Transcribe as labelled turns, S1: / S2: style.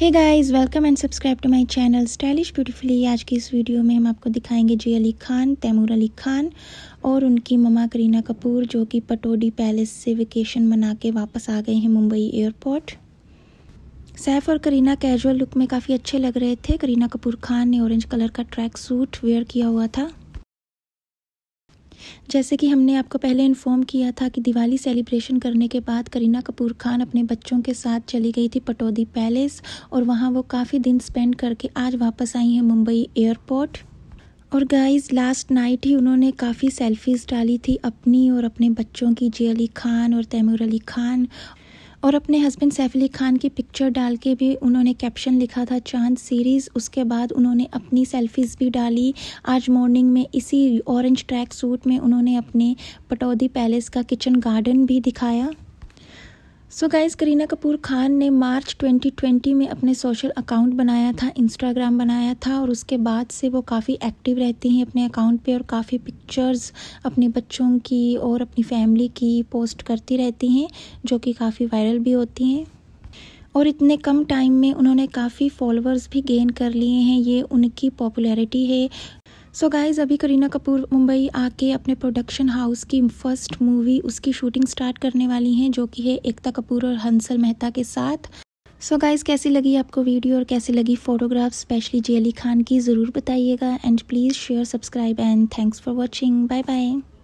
S1: hey guys welcome and subscribe to my channel stylish beautifully आज की इस video में हम आपको दिखाएंगे जी अली खान तैमूर अली खान और उनकी ममा करीना कपूर जो कि पटोडी पैलेस से वेकेशन मना के वापस आ गए हैं मुंबई एयरपोर्ट सैफ और करीना कैजुअल लुक में काफ़ी अच्छे लग रहे थे करीना कपूर खान ने ऑरेंज कलर का ट्रैक सूट वेयर किया हुआ था जैसे कि हमने आपको पहले इन्फॉर्म किया था कि दिवाली सेलिब्रेशन करने के बाद करीना कपूर खान अपने बच्चों के साथ चली गई थी पटौदी पैलेस और वहाँ वो काफ़ी दिन स्पेंड करके आज वापस आई हैं मुंबई एयरपोर्ट और गाइस लास्ट नाइट ही उन्होंने काफ़ी सेल्फीज़ डाली थी अपनी और अपने बच्चों की जे अली खान और तैमूर अली खान और अपने हस्बैंड सैफ अली खान की पिक्चर डाल के भी उन्होंने कैप्शन लिखा था चांद सीरीज़ उसके बाद उन्होंने अपनी सेल्फीज़ भी डाली आज मॉर्निंग में इसी ऑरेंज ट्रैक सूट में उन्होंने अपने पटौदी पैलेस का किचन गार्डन भी दिखाया so so guys Kareena Kapoor Khan ने मार्च 2020 में अपने सोशल अकाउंट बनाया था इंस्टाग्राम बनाया था और उसके बाद से वो काफ़ी एक्टिव रहती हैं अपने अकाउंट पे और काफ़ी पिक्चर्स अपने बच्चों की और अपनी फैमिली की पोस्ट करती रहती हैं जो कि काफ़ी वायरल भी होती हैं और इतने कम टाइम में उन्होंने काफ़ी फॉलोअर्स भी गेन कर लिए हैं ये उनकी पॉपुलैरिटी है सो so गाइज़ अभी करीना कपूर मुंबई आके अपने प्रोडक्शन हाउस की फर्स्ट मूवी उसकी शूटिंग स्टार्ट करने वाली हैं जो कि है एकता कपूर और हंसल मेहता के साथ सो so गाइज़ कैसी लगी आपको वीडियो और कैसी लगी फोटोग्राफ स्पेशली जे अली खान की ज़रूर बताइएगा and please share subscribe and thanks for watching bye bye